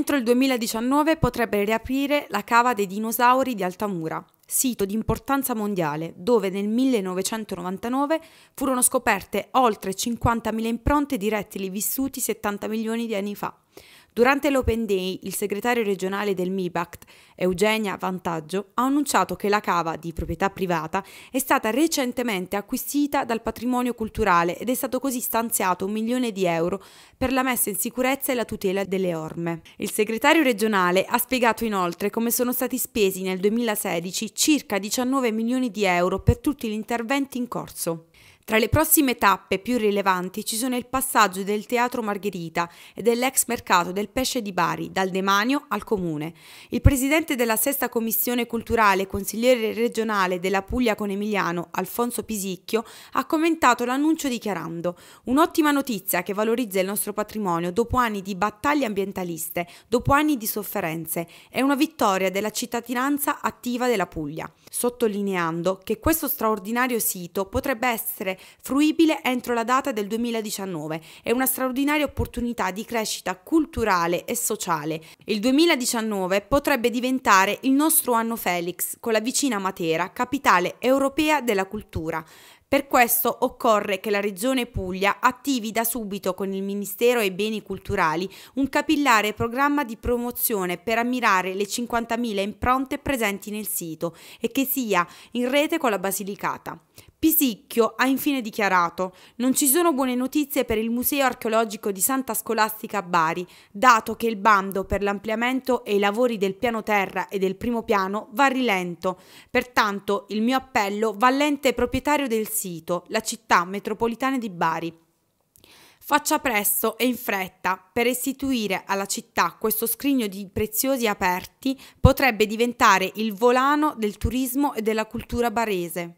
Entro il 2019 potrebbe riaprire la cava dei dinosauri di Altamura, sito di importanza mondiale, dove nel 1999 furono scoperte oltre 50.000 impronte di rettili vissuti 70 milioni di anni fa. Durante l'Open Day, il segretario regionale del MIBACT, Eugenia Vantaggio, ha annunciato che la cava di proprietà privata è stata recentemente acquisita dal patrimonio culturale ed è stato così stanziato un milione di euro per la messa in sicurezza e la tutela delle orme. Il segretario regionale ha spiegato inoltre come sono stati spesi nel 2016 circa 19 milioni di euro per tutti gli interventi in corso. Tra le prossime tappe più rilevanti ci sono il passaggio del Teatro Margherita e dell'ex mercato del pesce di Bari dal demanio al comune. Il presidente della sesta commissione culturale e consigliere regionale della Puglia con Emiliano, Alfonso Pisicchio, ha commentato l'annuncio dichiarando un'ottima notizia che valorizza il nostro patrimonio dopo anni di battaglie ambientaliste, dopo anni di sofferenze. È una vittoria della cittadinanza attiva della Puglia, sottolineando che questo straordinario sito potrebbe essere fruibile entro la data del 2019 e una straordinaria opportunità di crescita culturale e sociale. Il 2019 potrebbe diventare il nostro anno Felix con la vicina Matera, capitale europea della cultura. Per questo occorre che la Regione Puglia attivi da subito con il Ministero ai Beni Culturali un capillare programma di promozione per ammirare le 50.000 impronte presenti nel sito e che sia in rete con la Basilicata. Pisicchio ha infine dichiarato: Non ci sono buone notizie per il Museo archeologico di Santa Scolastica a Bari, dato che il bando per l'ampliamento e i lavori del piano terra e del primo piano va a rilento. Pertanto il mio appello va all'ente proprietario del sito, la città metropolitana di Bari. Faccia presto e in fretta per restituire alla città questo scrigno di preziosi aperti potrebbe diventare il volano del turismo e della cultura barese.